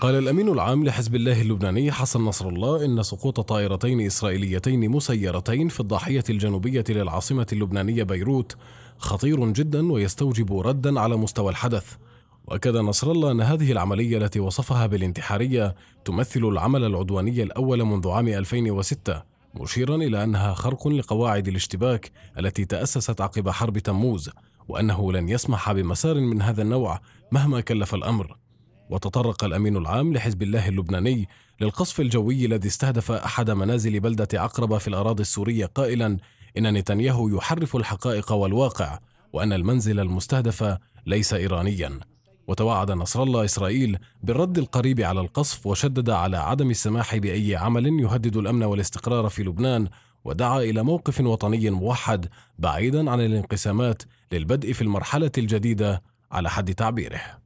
قال الأمين العام لحزب الله اللبناني حسن نصر الله إن سقوط طائرتين إسرائيليتين مسيرتين في الضاحية الجنوبية للعاصمة اللبنانية بيروت خطير جدا ويستوجب ردا على مستوى الحدث وأكد نصر الله أن هذه العملية التي وصفها بالانتحارية تمثل العمل العدواني الأول منذ عام 2006 مشيرا إلى أنها خرق لقواعد الاشتباك التي تأسست عقب حرب تموز وأنه لن يسمح بمسار من هذا النوع مهما كلف الأمر وتطرق الأمين العام لحزب الله اللبناني للقصف الجوي الذي استهدف أحد منازل بلدة عقربة في الأراضي السورية قائلا إن نتنياهو يحرف الحقائق والواقع وأن المنزل المستهدف ليس إيرانيا وتوعد نصر الله إسرائيل بالرد القريب على القصف وشدد على عدم السماح بأي عمل يهدد الأمن والاستقرار في لبنان ودعا إلى موقف وطني موحد بعيدا عن الانقسامات للبدء في المرحلة الجديدة على حد تعبيره